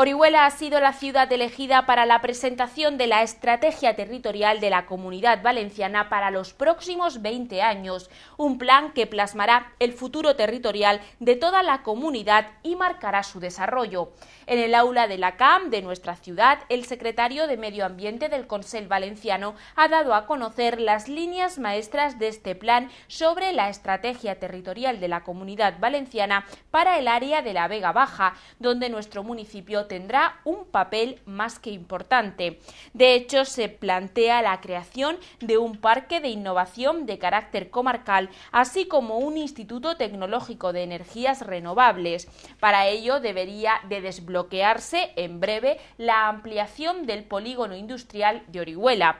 Orihuela ha sido la ciudad elegida para la presentación de la Estrategia Territorial de la Comunidad Valenciana para los próximos 20 años, un plan que plasmará el futuro territorial de toda la comunidad y marcará su desarrollo. En el aula de la CAM de nuestra ciudad, el secretario de Medio Ambiente del Consell Valenciano ha dado a conocer las líneas maestras de este plan sobre la Estrategia Territorial de la Comunidad Valenciana para el área de la Vega Baja, donde nuestro municipio tendrá un papel más que importante. De hecho, se plantea la creación de un parque de innovación de carácter comarcal, así como un instituto tecnológico de energías renovables. Para ello debería de desbloquearse en breve la ampliación del polígono industrial de Orihuela.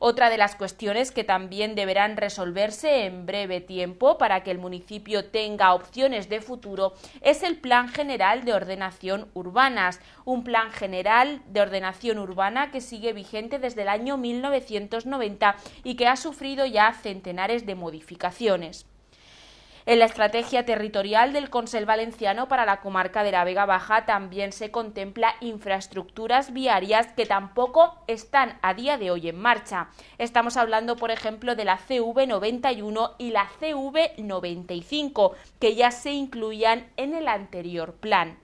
Otra de las cuestiones que también deberán resolverse en breve tiempo para que el municipio tenga opciones de futuro es el Plan General de Ordenación Urbanas, un plan general de ordenación urbana que sigue vigente desde el año 1990 y que ha sufrido ya centenares de modificaciones. En la estrategia territorial del Consell Valenciano para la comarca de la Vega Baja también se contempla infraestructuras viarias que tampoco están a día de hoy en marcha. Estamos hablando, por ejemplo, de la CV91 y la CV95, que ya se incluían en el anterior plan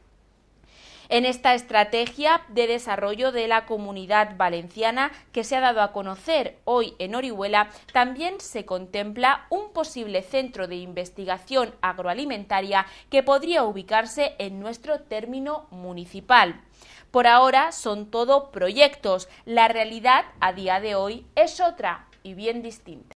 en esta estrategia de desarrollo de la comunidad valenciana que se ha dado a conocer hoy en Orihuela, también se contempla un posible centro de investigación agroalimentaria que podría ubicarse en nuestro término municipal. Por ahora son todo proyectos, la realidad a día de hoy es otra y bien distinta.